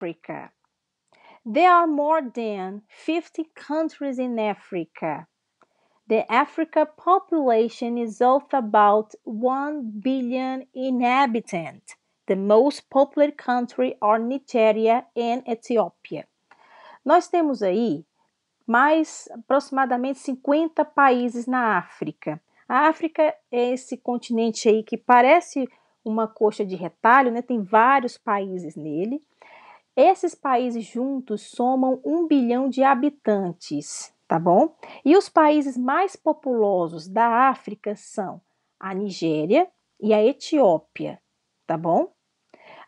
Africa. There are more than 50 countries in Africa. The Africa population is of about 1 billion inhabitants. The most populous country are Nigeria and Ethiopia. Nós temos aí mais aproximadamente 50 países na África. A África é esse continente aí que parece uma coxa de retalho, né? Tem vários países nele. Esses países juntos somam um bilhão de habitantes, tá bom? E os países mais populosos da África são a Nigéria e a Etiópia, tá bom?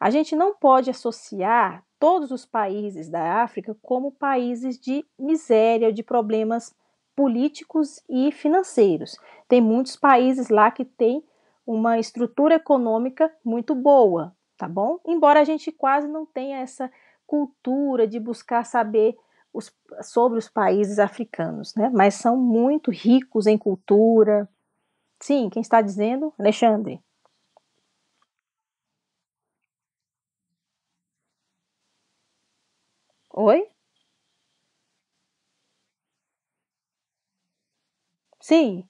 A gente não pode associar todos os países da África como países de miséria ou de problemas políticos e financeiros. Tem muitos países lá que têm uma estrutura econômica muito boa, tá bom? Embora a gente quase não tenha essa cultura, de buscar saber os, sobre os países africanos, né? Mas são muito ricos em cultura. Sim, quem está dizendo? Alexandre. Oi? Sim.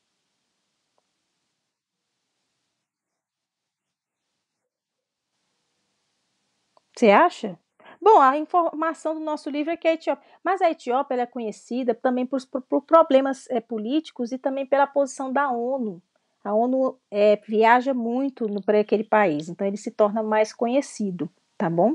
Você acha? Bom, a informação do nosso livro é que a Etiópia, mas a Etiópia é conhecida também por, por problemas é, políticos e também pela posição da ONU. A ONU é, viaja muito para aquele país, então ele se torna mais conhecido, tá bom?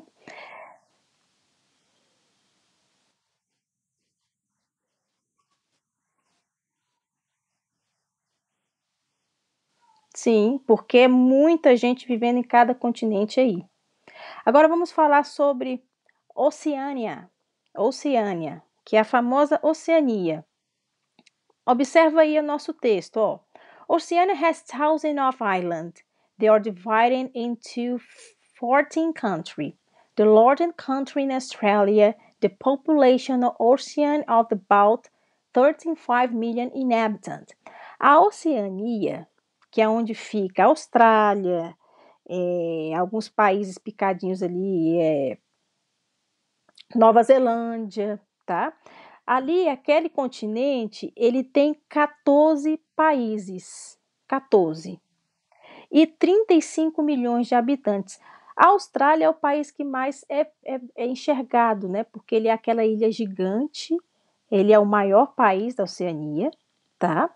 Sim, porque é muita gente vivendo em cada continente aí. Agora vamos falar sobre Oceânia, Oceania, que é a famosa Oceania. Observa aí o nosso texto, ó. Oceania has thousands of islands. They are divided into 14 countries. The largest country in Australia, the population of Oceania of about 35 million inhabitants. A Oceania, que é onde fica a Austrália, é, alguns países picadinhos ali, é, Nova Zelândia, tá? Ali, aquele continente, ele tem 14 países, 14, e 35 milhões de habitantes. A Austrália é o país que mais é, é, é enxergado, né? Porque ele é aquela ilha gigante, ele é o maior país da Oceania, tá?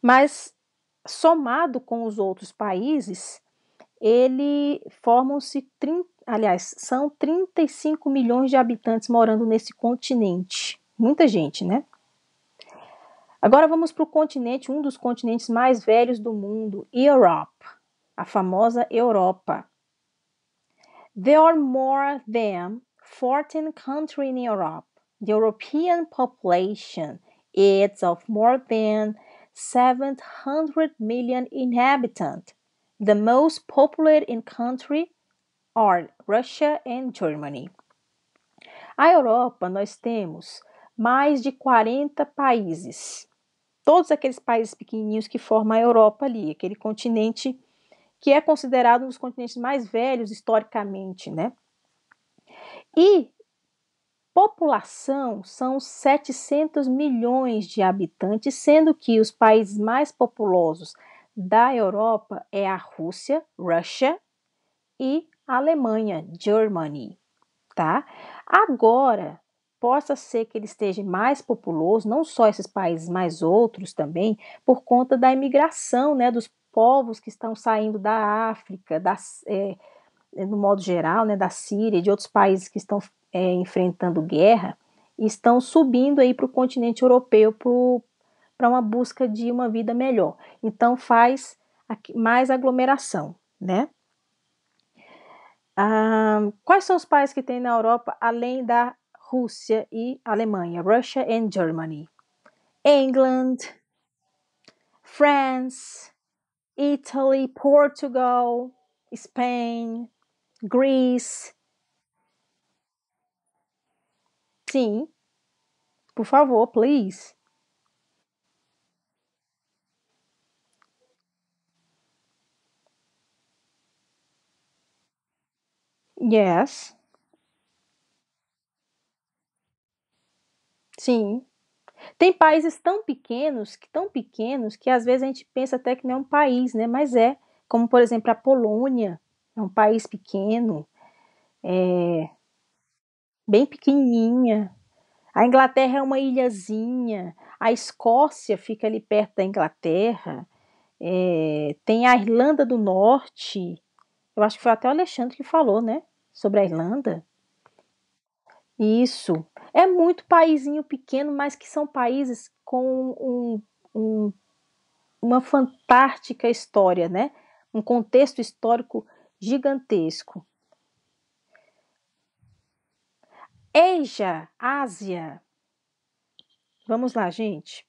Mas somado com os outros países, ele formam-se aliás, são 35 milhões de habitantes morando nesse continente. Muita gente, né? Agora vamos para o continente, um dos continentes mais velhos do mundo, Europe, a famosa Europa. There are more than 14 countries in Europe. The European population is of more than 700 million inhabitants. The most populated in country ou Russia and Germany. A Europa, nós temos mais de 40 países. Todos aqueles países pequenininhos que formam a Europa ali, aquele continente que é considerado um dos continentes mais velhos historicamente, né? E população são 700 milhões de habitantes, sendo que os países mais populosos da Europa é a Rússia, Russia, e Alemanha, Germany, tá? Agora, possa ser que ele esteja mais populoso, não só esses países, mas outros também, por conta da imigração, né, dos povos que estão saindo da África, da, é, é, no modo geral, né, da Síria, de outros países que estão é, enfrentando guerra, estão subindo aí para o continente europeu para uma busca de uma vida melhor. Então faz mais aglomeração, né? quais são os países que tem na Europa além da Rússia e Alemanha? Russia and Germany. England, France, Italy, Portugal, Spain, Greece. Sim. Por favor, please. Yes. Sim. Tem países tão pequenos, que tão pequenos, que às vezes a gente pensa até que não é um país, né? Mas é. Como, por exemplo, a Polônia, é um país pequeno, é, bem pequenininha. A Inglaterra é uma ilhazinha. A Escócia fica ali perto da Inglaterra. É, tem a Irlanda do Norte. Eu acho que foi até o Alexandre que falou, né? sobre a Irlanda? Isso. É muito paísinho pequeno, mas que são países com um, um, uma fantástica história, né? Um contexto histórico gigantesco. Asia, Ásia. Vamos lá, gente.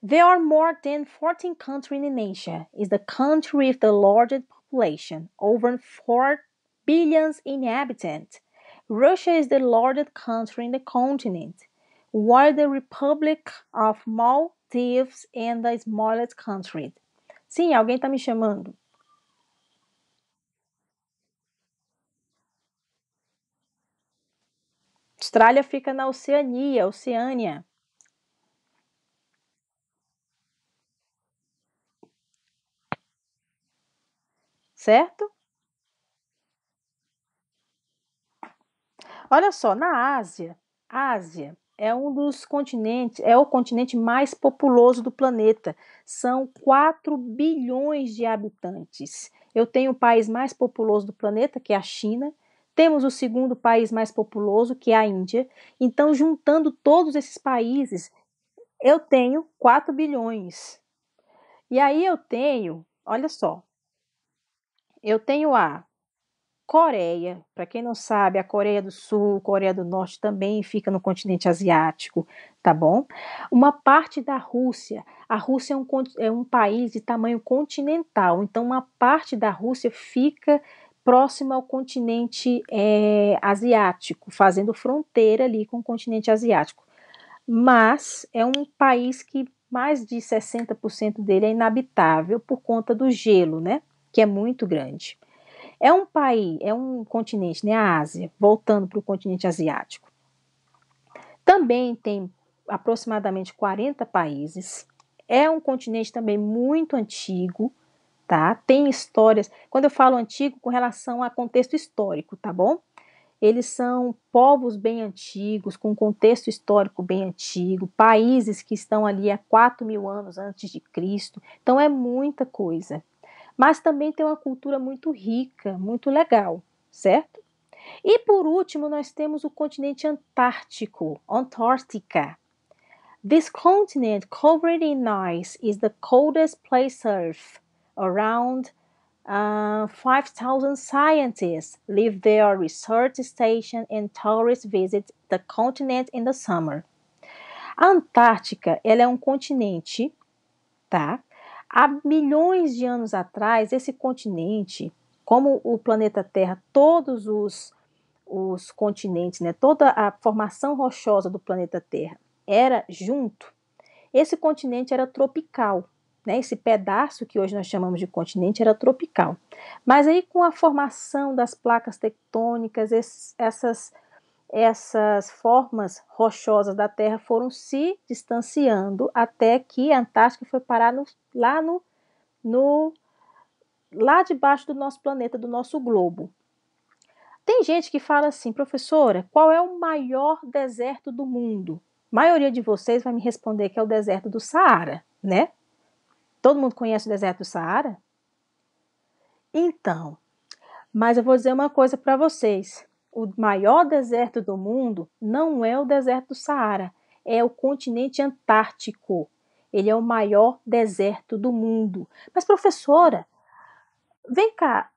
There are more than 14 countries in Asia. Is the country with the largest population, over 4 billions inhabitants, Russia is the largest country in the continent, while the Republic of Maldives and the smallest country. Sim, alguém está me chamando. Austrália fica na Oceania, Oceânia. Certo? Olha só, na Ásia, Ásia é um dos continentes, é o continente mais populoso do planeta. São 4 bilhões de habitantes. Eu tenho o país mais populoso do planeta, que é a China. Temos o segundo país mais populoso, que é a Índia. Então, juntando todos esses países, eu tenho 4 bilhões. E aí eu tenho, olha só, eu tenho a Coreia, para quem não sabe, a Coreia do Sul, Coreia do Norte também fica no continente asiático, tá bom? Uma parte da Rússia. A Rússia é um, é um país de tamanho continental, então uma parte da Rússia fica próxima ao continente é, asiático, fazendo fronteira ali com o continente asiático. Mas é um país que mais de 60% dele é inabitável por conta do gelo, né? Que é muito grande. É um país, é um continente, né? A Ásia, voltando para o continente asiático. Também tem aproximadamente 40 países. É um continente também muito antigo, tá? Tem histórias. Quando eu falo antigo, com relação a contexto histórico, tá bom? Eles são povos bem antigos, com contexto histórico bem antigo, países que estão ali há 4 mil anos antes de Cristo. Então é muita coisa, mas também tem uma cultura muito rica, muito legal, certo? E por último, nós temos o continente antártico, Antártica. This continent covered in ice is the coldest place on Earth. Around uh, 5,000 scientists leave their research station and tourists visit the continent in the summer. A Antártica, ela é um continente, tá? Há milhões de anos atrás, esse continente, como o planeta Terra, todos os, os continentes, né, toda a formação rochosa do planeta Terra era junto, esse continente era tropical. Né, esse pedaço que hoje nós chamamos de continente era tropical. Mas aí, com a formação das placas tectônicas, esses, essas essas formas rochosas da Terra foram se distanciando até que a Antártica foi parar no, lá no, no lá debaixo do nosso planeta, do nosso globo. Tem gente que fala assim, professora, qual é o maior deserto do mundo? A maioria de vocês vai me responder que é o deserto do Saara, né? Todo mundo conhece o deserto do Saara? Então, mas eu vou dizer uma coisa para vocês o maior deserto do mundo não é o deserto do Saara, é o continente antártico. Ele é o maior deserto do mundo. Mas, professora, vem cá.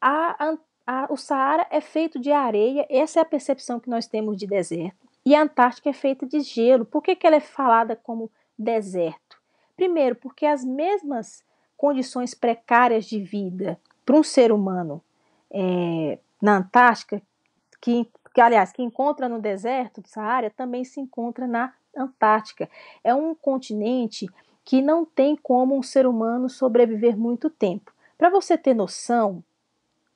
A, a, o Saara é feito de areia, essa é a percepção que nós temos de deserto. E a Antártica é feita de gelo. Por que, que ela é falada como deserto? Primeiro, porque as mesmas condições precárias de vida para um ser humano é, na Antártica, que, que aliás, que encontra no deserto do Saara, também se encontra na Antártica. É um continente que não tem como um ser humano sobreviver muito tempo. Para você ter noção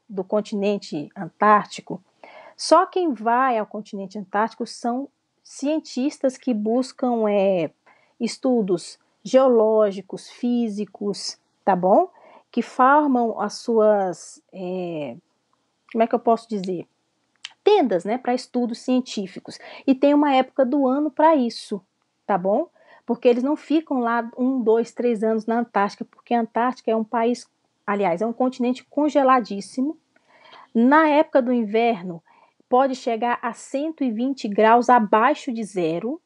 do continente antártico, só quem vai ao continente antártico são cientistas que buscam é, estudos geológicos, físicos, tá bom? Que formam as suas é, como é que eu posso dizer? Tendas, né, para estudos científicos. E tem uma época do ano para isso, tá bom? Porque eles não ficam lá um, dois, três anos na Antártica, porque a Antártica é um país, aliás, é um continente congeladíssimo. Na época do inverno, pode chegar a 120 graus abaixo de zero.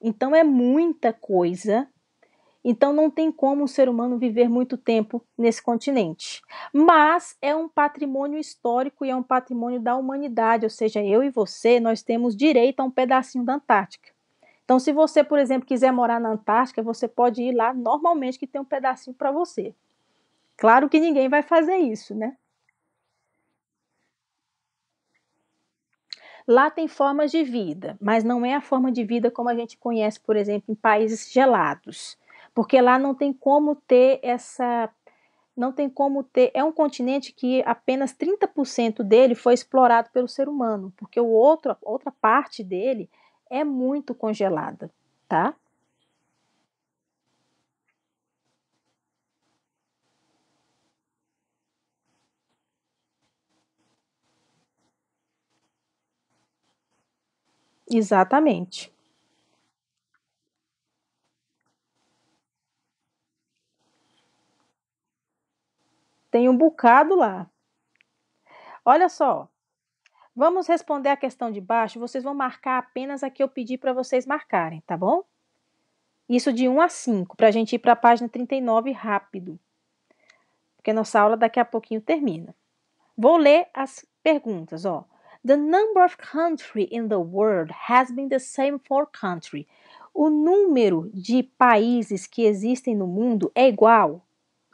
Então é muita coisa então não tem como um ser humano viver muito tempo nesse continente. Mas é um patrimônio histórico e é um patrimônio da humanidade, ou seja, eu e você, nós temos direito a um pedacinho da Antártica. Então, se você, por exemplo, quiser morar na Antártica, você pode ir lá normalmente que tem um pedacinho para você. Claro que ninguém vai fazer isso, né? Lá tem formas de vida, mas não é a forma de vida como a gente conhece, por exemplo, em países gelados porque lá não tem como ter essa não tem como ter. É um continente que apenas 30% dele foi explorado pelo ser humano, porque o outro, outra parte dele é muito congelada, tá? Exatamente. tem um bocado lá. Olha só. Vamos responder a questão de baixo. Vocês vão marcar apenas a que eu pedi para vocês marcarem, tá bom? Isso de 1 a 5, para a gente ir para a página 39 rápido. Porque nossa aula daqui a pouquinho termina. Vou ler as perguntas, ó. The number of country in the world has been the same for country. O número de países que existem no mundo é igual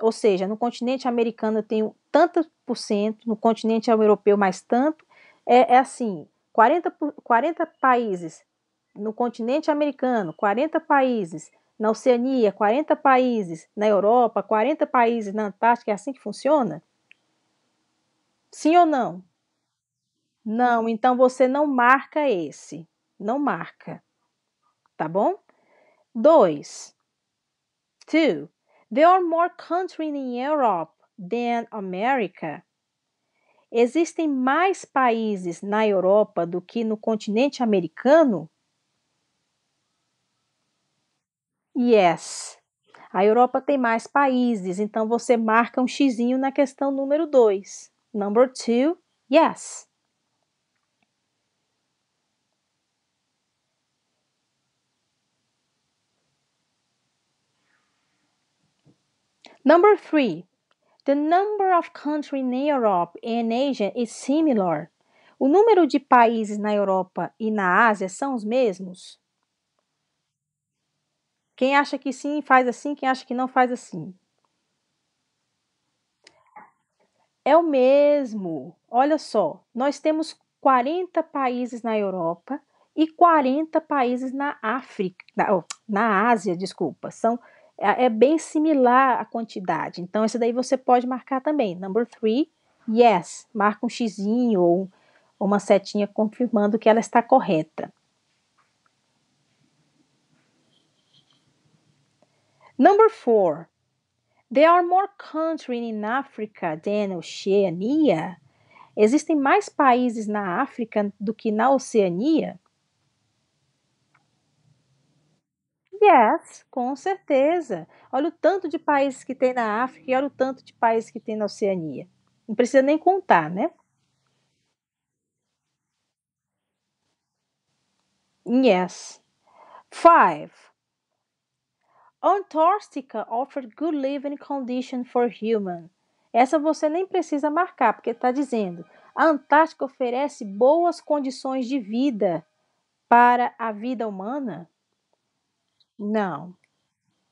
ou seja, no continente americano eu tenho tanto por cento, no continente europeu mais tanto. É, é assim, 40, 40 países no continente americano, 40 países na Oceania, 40 países na Europa, 40 países na Antártica, é assim que funciona? Sim ou não? Não, então você não marca esse. Não marca. Tá bom? Dois. Two. There are more countries in Europe than America. Existem mais países na Europa do que no continente americano? Yes. A Europa tem mais países, então você marca um xizinho na questão número 2. Number 2, yes. Number three, the number of countries in Europe and Asia is similar. O número de países na Europa e na Ásia são os mesmos? Quem acha que sim, faz assim, quem acha que não, faz assim. É o mesmo. Olha só, nós temos 40 países na Europa e 40 países na África, na, oh, na Ásia, desculpa. São é, é bem similar a quantidade. Então, esse daí você pode marcar também. Number three, yes. Marca um xizinho ou uma setinha confirmando que ela está correta. Number four, there are more countries in Africa than Oceania. Existem mais países na África do que na Oceania? Yes, é, com certeza. Olha o tanto de países que tem na África e olha o tanto de países que tem na Oceania. Não precisa nem contar, né? Yes. Five. Antarctica offered good living condition for human. Essa você nem precisa marcar, porque está dizendo: a Antártica oferece boas condições de vida para a vida humana. Não.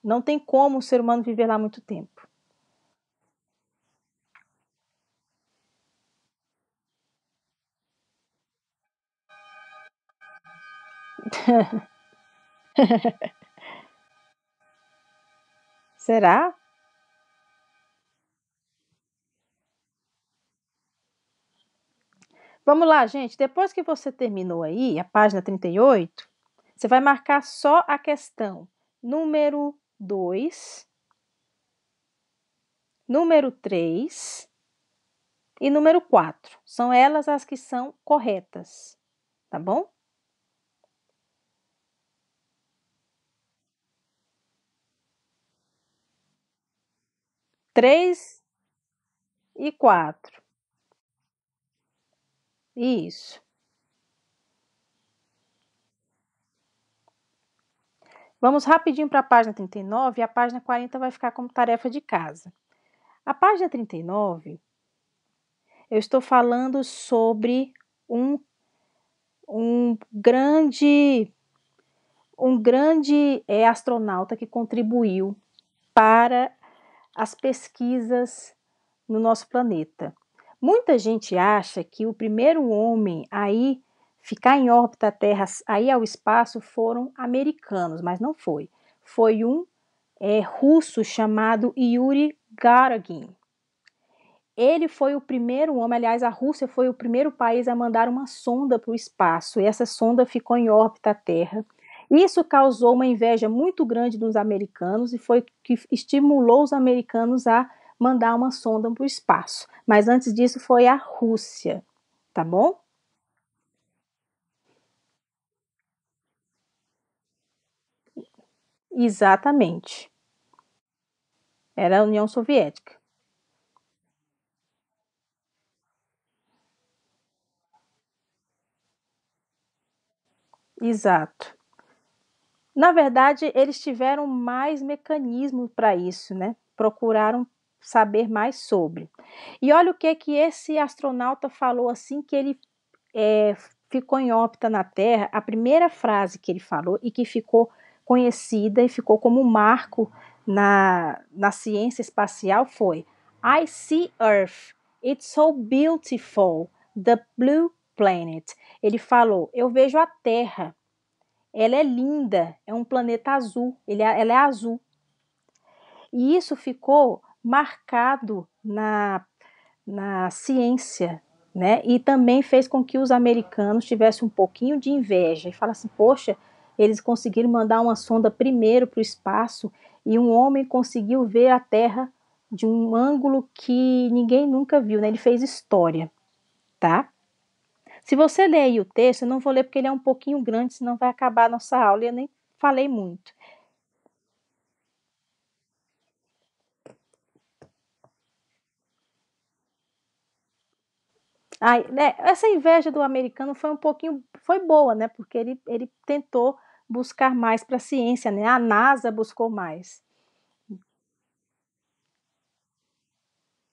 Não tem como o ser humano viver lá muito tempo. Será? Vamos lá, gente. Depois que você terminou aí, a página 38, você vai marcar só a questão número 2, número 3 e número 4. São elas as que são corretas, tá bom? Três e quatro. Isso. Vamos rapidinho para a página 39 e a página 40 vai ficar como tarefa de casa. A página 39, eu estou falando sobre um, um grande um grande é, astronauta que contribuiu para as pesquisas no nosso planeta. Muita gente acha que o primeiro homem aí ficar em órbita a Terra, aí ao espaço, foram americanos, mas não foi. Foi um é, russo chamado Yuri Gagarin. Ele foi o primeiro homem, aliás, a Rússia foi o primeiro país a mandar uma sonda para o espaço, e essa sonda ficou em órbita à Terra. Isso causou uma inveja muito grande nos americanos e foi que estimulou os americanos a mandar uma sonda para o espaço. Mas antes disso foi a Rússia, tá bom? Exatamente. Era a União Soviética. Exato. Na verdade, eles tiveram mais mecanismos para isso, né? Procuraram saber mais sobre. E olha o que que esse astronauta falou assim que ele é, ficou em órbita na Terra. A primeira frase que ele falou e que ficou conhecida e ficou como marco na, na ciência espacial foi I see Earth, it's so beautiful, the blue planet. Ele falou: Eu vejo a Terra, ela é linda, é um planeta azul, ele é, ela é azul. E isso ficou marcado na, na ciência, né? E também fez com que os americanos tivessem um pouquinho de inveja e falassem: Poxa, eles conseguiram mandar uma sonda primeiro para o espaço e um homem conseguiu ver a Terra de um ângulo que ninguém nunca viu, né? Ele fez história, tá? Se você ler o texto, eu não vou ler porque ele é um pouquinho grande, senão vai acabar a nossa aula e eu nem falei muito. Ai, né, essa inveja do americano foi um pouquinho, foi boa, né? Porque ele, ele tentou buscar mais para a ciência, né? A NASA buscou mais.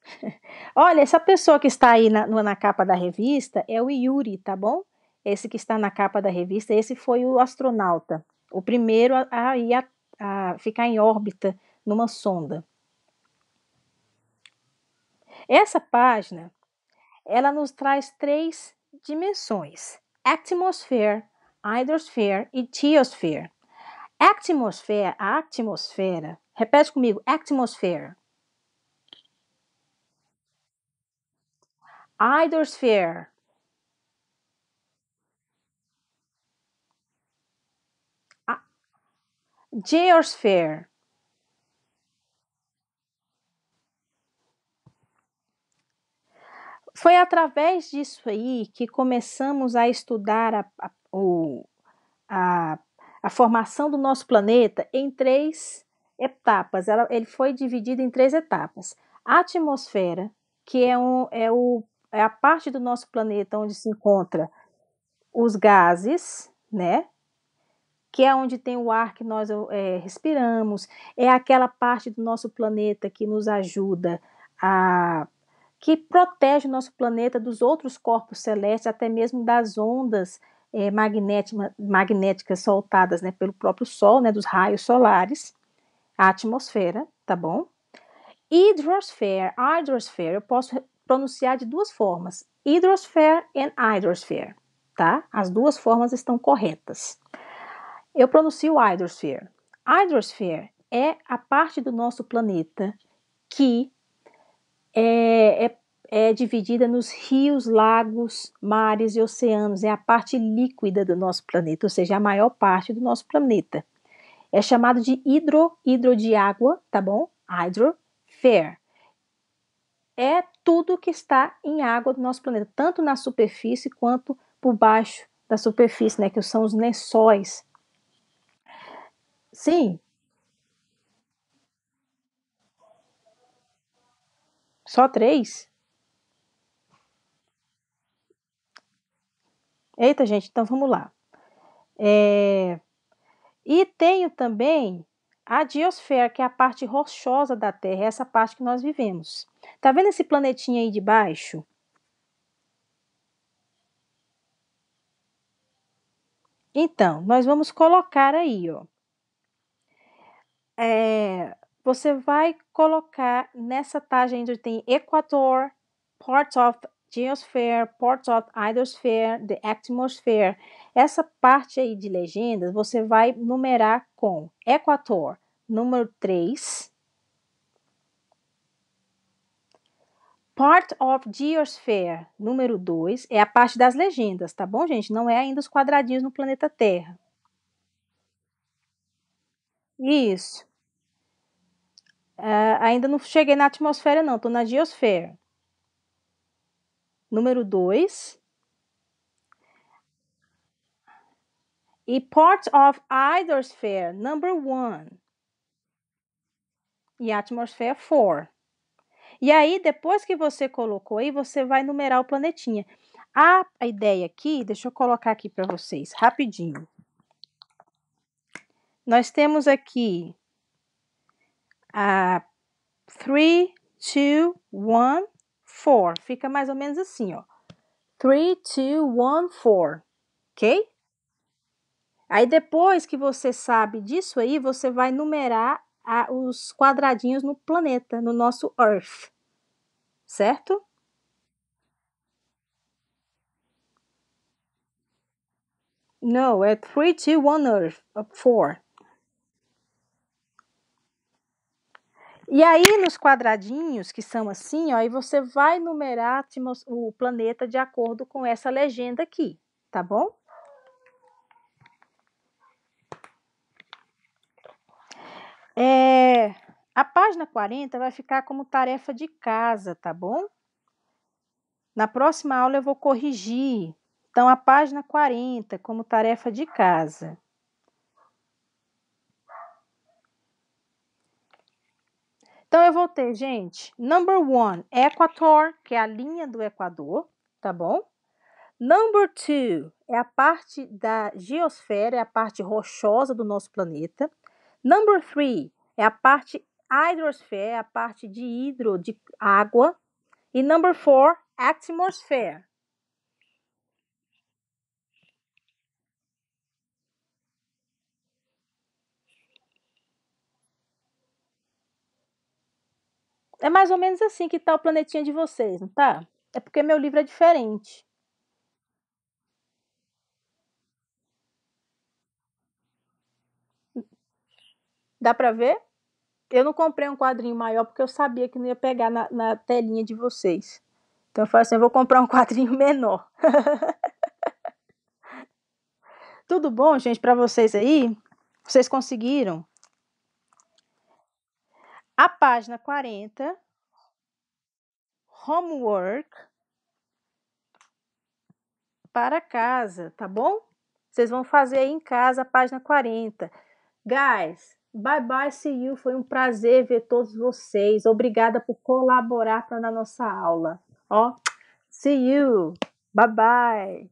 Olha, essa pessoa que está aí na, na capa da revista é o Yuri, tá bom? Esse que está na capa da revista, esse foi o astronauta, o primeiro a, a, a, a ficar em órbita numa sonda. Essa página ela nos traz três dimensões: atmosphere, hydrosphere e geosphere. Atmosphere, a atmosfera. Repete comigo, atmosphere. Hydrosphere. Geosphere. Foi através disso aí que começamos a estudar a, a, o, a, a formação do nosso planeta em três etapas. Ela, ele foi dividido em três etapas. A atmosfera, que é, um, é, o, é a parte do nosso planeta onde se encontra os gases, né? Que é onde tem o ar que nós é, respiramos, é aquela parte do nosso planeta que nos ajuda a que protege o nosso planeta dos outros corpos celestes, até mesmo das ondas é, magnéticas soltadas né, pelo próprio Sol, né, dos raios solares, a atmosfera, tá bom? Hidrosphere, hydrosphere, eu posso pronunciar de duas formas, hydrosphere and hydrosphere, tá? As duas formas estão corretas. Eu pronuncio hydrosphere. Hydrosphere é a parte do nosso planeta que é, é, é dividida nos rios, lagos, mares e oceanos. É a parte líquida do nosso planeta, ou seja, a maior parte do nosso planeta. É chamado de hidro, hidro de água, tá bom? Hydrosphere. É tudo que está em água do nosso planeta, tanto na superfície quanto por baixo da superfície, né, que são os lençóis. Sim, Só três? Eita, gente, então vamos lá. É... E tenho também a diosfera, que é a parte rochosa da Terra, é essa parte que nós vivemos. Tá vendo esse planetinha aí de baixo? Então, nós vamos colocar aí, ó. É, você vai colocar nessa tag onde tem Equator, Parts of Geosphere, Parts of Hydrosphere, The Atmosphere. Essa parte aí de legendas você vai numerar com Equator, número 3. Part of Geosphere, número 2, é a parte das legendas, tá bom, gente? Não é ainda os quadradinhos no planeta Terra. Isso. Uh, ainda não cheguei na atmosfera, não, estou na geosfera. Número 2. E part of either sphere, number 1. E atmosfera 4. E aí, depois que você colocou aí, você vai numerar o planetinha. a ideia aqui, deixa eu colocar aqui para vocês, rapidinho. Nós temos aqui ah, three, two, one, four. Fica mais ou menos assim, ó. Three, two, one, four. Ok? Aí depois que você sabe disso aí, você vai numerar a, os quadradinhos no planeta, no nosso Earth. Certo? No, é 3, two, 1, Earth, 4. E aí, nos quadradinhos, que são assim, ó, aí você vai numerar o planeta de acordo com essa legenda aqui, tá bom? É, a página 40 vai ficar como tarefa de casa, tá bom? Na próxima aula eu vou corrigir. Então, a página 40 como tarefa de casa. Então, eu vou ter, gente, number one, Equator, que é a linha do Equador, tá bom? Number two é a parte da geosfera, é a parte rochosa do nosso planeta. Number three é a parte hidrosfera, é a parte de hidro, de água. E number four, atmosphere, É mais ou menos assim que tá o planetinha de vocês, não tá? É porque meu livro é diferente. Dá pra ver? Eu não comprei um quadrinho maior porque eu sabia que não ia pegar na, na telinha de vocês. Então eu falei assim: eu vou comprar um quadrinho menor. Tudo bom, gente, para vocês aí? Vocês conseguiram? A página 40, homework para casa, tá bom? Vocês vão fazer aí em casa a página 40. Guys, bye bye, see you. Foi um prazer ver todos vocês. Obrigada por colaborar para na nossa aula. Ó, see you. Bye bye.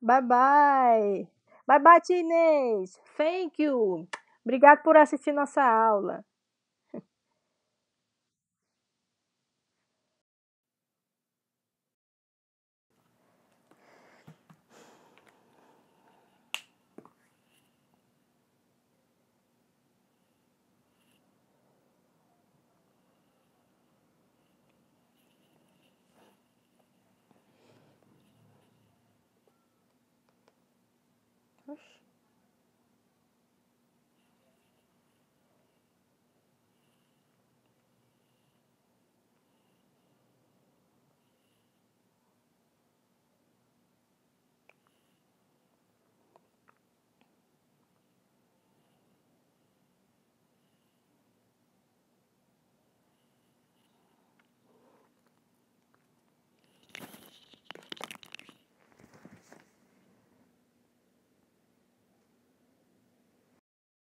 Bye bye. Bye bye, teenage. Thank you. Obrigado por assistir nossa aula. Oxi.